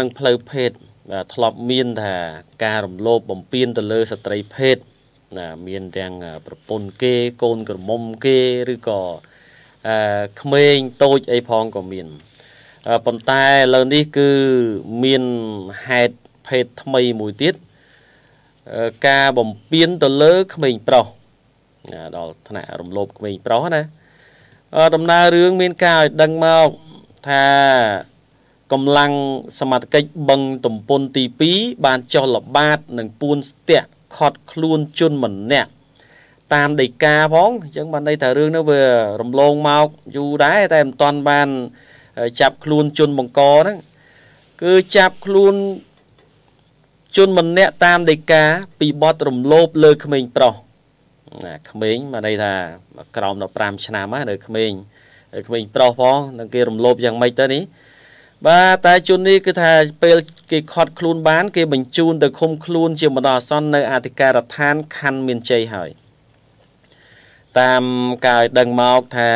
នឹងផ្លូវភេទធ្លាប់មានថាការរំលោភបំពានទៅលើស្ត្រីភេទណាមានទាំង ប្រពន្ធគេកូនក្រមុំគេឬក៏អឺក្មេងតូចអីផងក៏មានប៉ុន្តែឥឡូវនេះគឺមានហេតុភេទថ្មីមួយទៀតការបំពានទៅលើក្មេងប្រុសណាដល់ថ្នាក់រំលោភក្មេងប្រុសណាដំណើររឿងមានការឲ្យដឹងមកថាកម្លាំងសមត្ថកិច្ចបឹងទំពុនទី2បានចុះល្បាតនិងពួនស្ទាក់ខត់ខ្លួនជនម្នាក់តាមដីកាផងអញ្ចឹងបានន័យថារឿងនោះវារំលងមកយូរដែរតែមិនទាន់បានចាប់ខ្លួនជនបង្កហ្នឹងគឺចាប់ខ្លួនជនម្នាក់តាមដីកាពីបទរំលោភលើក្មេងប្រុសណាក្មេងបានន័យថាក្រោម15ឆ្នាំហើយនៅក្មេងក្មេងប្រុសផងនឹងគេរំលោភយ៉ាងម៉េចទៅនេះបាទតែជននេះគឺថា ពេលគេខត់ខ្លួនបាន គេបញ្ជូនទៅឃុំខ្លួនជាបណ្ដោះអាសន្ននៅអធិការដ្ឋានខណ្ឌមានជ័យហើយតាមការឲ្យដឹងមកថា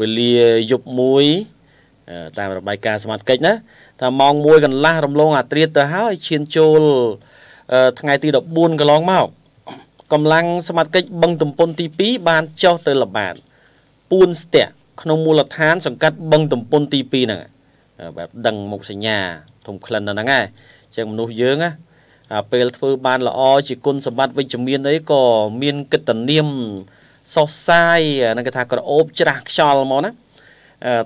វេលាយប់មួយតាមរបាយការណ៍សមាជិកណាថាម៉ោង1កន្លះរំលងអាត្រាទៅហើយឈានចូលថ្ងៃទី14កន្លងមកកម្លាំងសមាជិកបឹងទំពុនទី2បានចុះទៅល្បាតពួនស្ទាក់ក្នុងមូលដ្ឋានសង្កាត់បឹងទំពុនទី2ហ្នឹងបែបដឹងមុខសញ្ញា ធំក្លិនដល់ហ្នឹងឯងអញ្ចឹងមនុស្សយើងណាអាពេលធ្វើបានល្អជាគុណសម្បត្តិវិជ្ជមានអីក៏មានកិត្តិនាមសុសសាយហ្នឹងគេថាក្រអូបច្រាស់ខ្យល់មកណា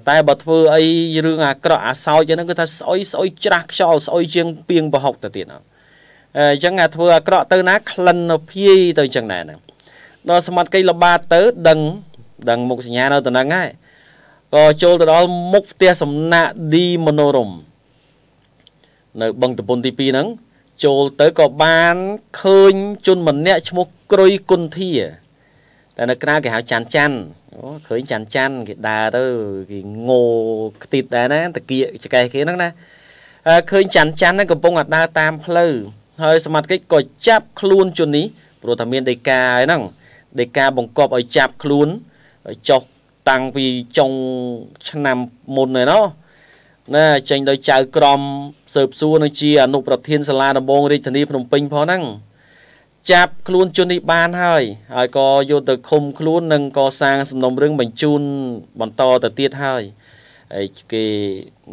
តែបើធ្វើអីរឿងអាក្រក់អាសោចហ្នឹងគឺថាស្អុយស្អុយច្រាស់ខ្យល់ស្អុយជាងពីងប្រហុកទៅទៀតអញ្ចឹងអាធ្វើអាក្រក់ទៅណាក្លិនភីទៅអញ្ចឹងដែរដល់សមត្ថកិច្ចល្បាតទៅដឹងដឹងមុខសញ្ញានៅទៅហ្នឹងហើយក៏ចូលទៅដល់មុខផ្ទះសំណាក់ឌីមណូរម នៅបឹងតពុនទី2ហ្នឹងចូលទៅក៏បានឃើញជនម្នាក់ឈ្មោះក្រុយគុនធា តែនៅក្រៅគេហៅចាន់ចាន់អូឃើញចាន់ចាន់គេដើរទៅគេងោខ្ទីតដែរណាតាគៀកចកេះគេហ្នឹងណាឃើញចាន់ចាន់ហ្នឹងកំពុងតែដើរតាមផ្លូវហើយសមត្ថកិច្ចក៏ចាប់ខ្លួនជននេះព្រោះថាមាន ដីកាហើយហ្នឹងដីកាបង្កប់ឲ្យចាប់ខ្លួនចុះតាំងពីចុងឆ្នាំមុនឯណោះណាចេញដោយចៅក្រមស៊ើបសួរនឹងជាអនុប្រធានសាលាដំបងរាជធានីភ្នំពេញផងហ្នឹងចាប់ខ្លួនជននេះបានហើយហើយក៏យកទៅឃុំខ្លួននិងក៏សាងសំណុំរឿងបញ្ជូនបន្តទៅទៀតហើយហើយគេ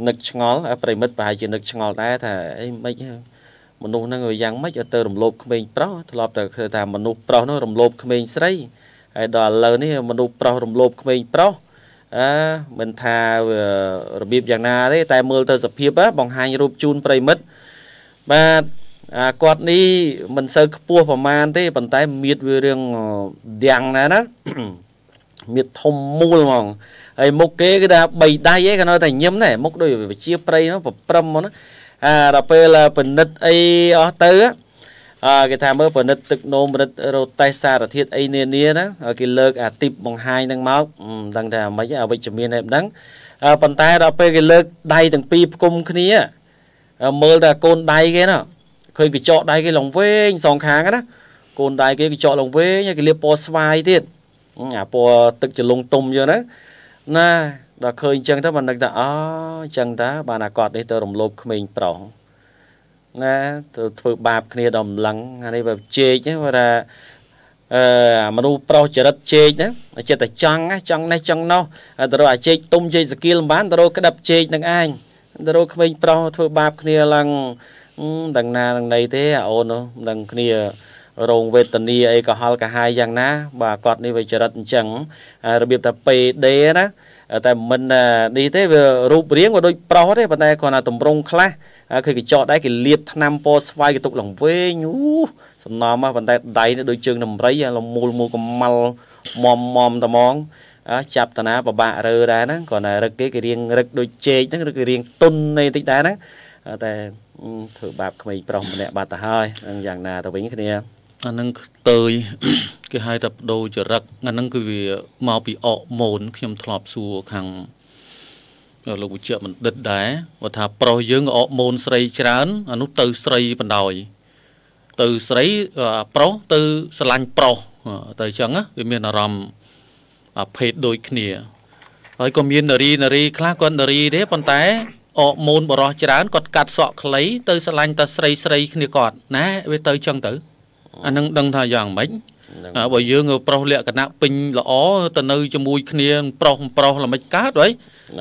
នឹកឆ្ងល់ប្រិមិត្តប្រហែលជានឹកឆ្ងល់ដែរថាអីមិនមនុស្សហ្នឹងយ៉ាងម៉េចទៅរំលោភក្មេងប្រុសធ្លាប់តែឃើញថាមនុស្សប្រុសនោះរំលោភក្មេងស្រីហើយដល់ឥឡូវនេះមនុស្សប្រុសរំលោភក្មេងប្រុសអឺមិនថារបៀបយ៉ាងណាទេតែមើលទៅសភាពបង្ហាញរូបជូនប្រិមិត្តបាទអាគាត់នេះមិនសូវខ្ពស់ប្រមាណទេប៉ុន្តែមៀតវារឿងទាំងណាណាមៀតធំមូលហ្មងហើយមុខគេគឺថាបីដៃឯងគេនៅតែញឹមដែរមុខដូចវិជាប្រៃនោះប្រព្រឹមហ្នឹងអាដល់ពេលពិនិត្យអីអស់ទៅអើគេថាមើលប្រណិតទឹកនោមប្រណិតរ៉ូតេសសារធាតុអីនានាណាគេលើក អាទីបបង្ហាញនឹងមកដឹងថាមិនអវិជ្ជមានហ្នឹងប៉ុន្តែដល់ពេលគេលើកដៃទាំងពីរផ្គុំគ្នាមើលតែកូនដៃគេណាឃើញកញ្ចក់ដៃគេឡើងវិញសងខាងណាកូនដៃគេកញ្ចក់ឡើងវិញហើយគេលាបពណ៌ស្វាយទៀតអាពណ៌ទឹកចលងទុំយកណាណាដល់ឃើញអញ្ចឹងទៅបាននឹកថាអូអញ្ចឹងតាបានអាកត់នេះទៅរំលោភក្មេងប្រុសណាទៅធ្វើបាបគ្នាដល់ម្លឹងអានេះបើជេកហ្នឹងគាត់ថាអឺមនុស្សប្រុសចរិតជេកណាចិត្តតែចង់ណាចង់នេះចង់នោះទៅរកអាជេកទុំជេកសគីលមិនបានទៅរកក្តាប់ជេកនឹងឯងទៅរកក្មេងប្រុសធ្វើបាបគ្នាឡើងដឹងណានឹងណីទេអាអូននោះដឹងគ្នារងវេទនាអីក៏ហល់កាហាយយ៉ាងណាបាទគាត់នេះវាចរិតអញ្ចឹងរបៀបថា PD ណាតែមិននេះទេវារូបរាងក៏ដូចប្រុសទេប៉ុន្តែគាត់ថាតម្រង់ខ្លះឃើញកញ្ចក់ដែរគេលាបថ្នាំពណ៌ស្វាយគេទុកឡើងវិញអូសំណោមហ៎ប៉ុន្តែដៃនេះដូចជើងដំរីលមូលមូលកំមល់មមមត្មងចាប់តាណាពិបាករើដែរហ្នឹងគាត់ណារឹកគេគេរៀងរឹកដូចជែកហ្នឹងឬគេរៀងទុននៃតិចដែរហ្នឹងតែធ្វើបាបក្មេងប្រុសម្នាក់បាត់ទៅហើយហ្នឹងយ៉ាងណាទៅវិញគ្នាអានឹងតើយគេហៅថាបដូរចរិតអានឹងគឺវាមកពីអកម៉ូន ខ្ញុំធ្លាប់សួរខាងលោកវិជ្ជបណ្ឌិតដែរគាត់ថាប្រុសយើងអកម៉ូនស្រីច្រើន អានោះទៅស្រីបណ្ដោយទៅស្រីប្រុសទៅស្រឡាញ់ប្រុសទៅអញ្ចឹងវាមានអារម្មណ៍ភេទដូចគ្នាហើយក៏មាននារីនារីខ្លះគាត់នារីទេប៉ុន្តែអកម៉ូនបរោះច្រើនគាត់កាត់សក់ខ្លី ទៅស្រឡាញ់តែស្រីស្រីគ្នាគាត់ណាវាទៅអញ្ចឹងទៅអានឹងដឹងថាយ៉ាងម៉េចបើយើងប្រុសលក្ខណៈពេញល្អទៅនៅជាមួយគ្នាប្រុសប្រុសល្មិចកើតហី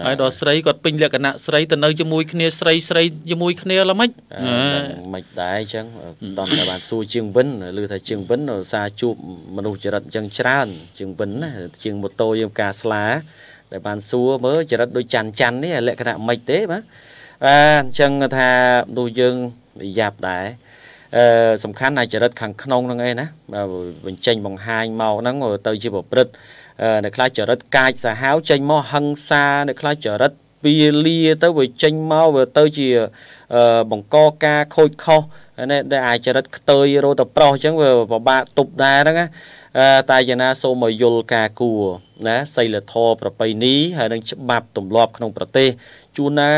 ហើយដល់ស្រីគាត់ពេញលក្ខណៈស្រីទៅនៅជាមួយគ្នាស្រីស្រីជាមួយគ្នាល្មិចមិនដែរអញ្ចឹងតន់តែបានសួរជាងវិនឬថាជាងវិនសារជួបមនុស្សចរិតអញ្ចឹងច្រើនជាងវិនណាជាងម៉ូតូយើងការស្លា ដែលបានសួរមើលចរិតដូចច័ន្ទច័ន្ទនេះលក្ខណៈមិនទេបាទអញ្ចឹងថាមនុស្សយើងយ៉ាប់ដែរអឺសំខាន់អាចរិតខាងក្នុងហ្នឹងឯណាបញ្ចេញបង្ហាញមកហ្នឹងទៅជាប្រព្រឹត្តនៅខ្លះចរិតកាចសាហាវចេញមកហឹង្សា នៅខ្លះចរិតពាលាទៅវាចេញមកវាទៅជាបង្កការខូចខុសណែដែលអាចរិតខ្ទើយរោទៅប្រុសអញ្ចឹងវាពិបាកទប់ដែរហ្នឹងណាតែយ៉ាងណាសូមឲ្យយល់ការគួរណាសិលធម៌ប្រពៃណីហើយនឹងច្បាប់ទម្លាប់ក្នុង ប្រទេស ជួនណា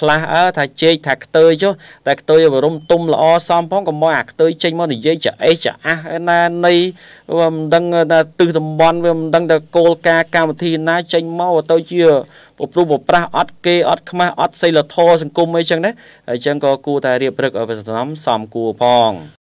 ខ្លះអើថាជែកថាខ្ទើយចុះតែខ្ទើយអបរំទុំល្អសំផងកុំមកអាខ្ទើយចេញមកនិយាយចាអេសចាអះណានៃមិនដឹងថាទិសតំបន់វាមិនដឹងថាគោលការណ៍កម្មវិធី ណា ចេញមកទៅជាប្រព្រឹត្តប្រប្រាស់អត់គេអត់ខ្មាស់អត់សិលធម៌សង្គមអីចឹងណាអញ្ចឹងក៏គួរតែរៀបរឹកឲ្យវាសំសំគួរផង